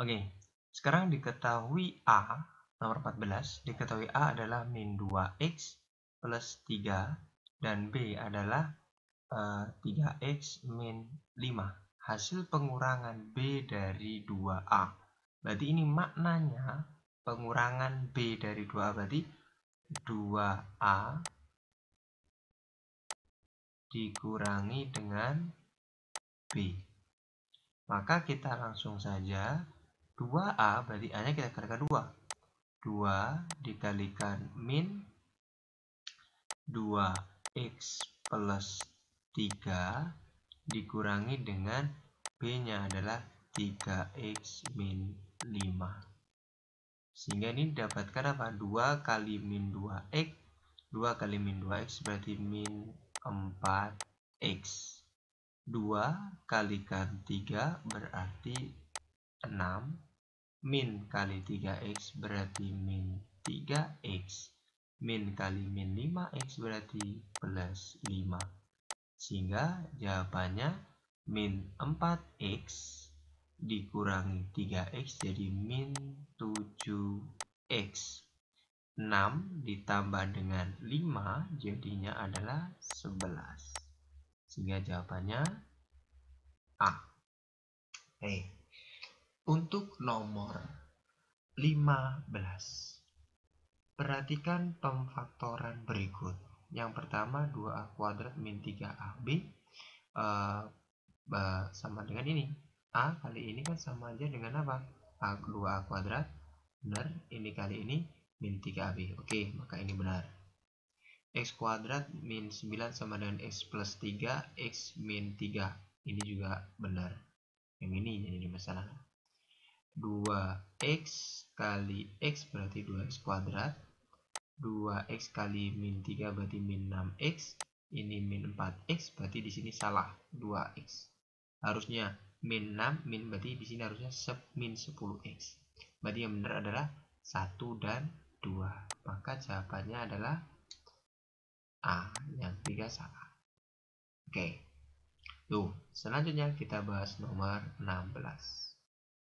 Oke, sekarang diketahui A, nomor 14, diketahui A adalah min 2x plus 3, dan B adalah uh, eh, 3x min 5. Hasil pengurangan B dari 2A. Berarti ini maknanya pengurangan B dari 2A, berarti 2A dikurangi dengan B. Maka kita langsung saja 2A berarti A-nya kita kalikan 2. 2 dikalikan min 2x plus 3 dikurangi dengan B-nya adalah 3x min 5. Sehingga ini dapatkan apa? 2 kali min 2x. 2 kali min 2x berarti min 4x. 2 kalikan 3 berarti 6 Min kali 3x berarti min 3x. Min kali min 5x berarti plus 5. Sehingga jawabannya min 4x dikurangi 3x jadi min 7x. 6 ditambah dengan 5 jadinya adalah 11. Sehingga jawabannya A. Hey. Eh, untuk nomor 15, perhatikan pemfaktoran berikut. Yang pertama 2A kuadrat min 3AB uh, eh, sama dengan ini. A kali ini kan sama aja dengan apa? A, 2A kuadrat, benar. Ini kali ini min 3AB. Oke, maka ini benar. X kuadrat min 9 sama dengan X plus 3, X min 3. Ini juga benar. Yang ini jadi masalah. 2x kali x berarti 2x kuadrat 2x kali min 3 berarti min 6x ini min 4x berarti di sini salah 2x harusnya min 6 min berarti di sini harusnya sep, min 10x berarti yang benar adalah 1 dan 2 maka jawabannya adalah A yang 3 salah oke okay. tuh selanjutnya kita bahas nomor 16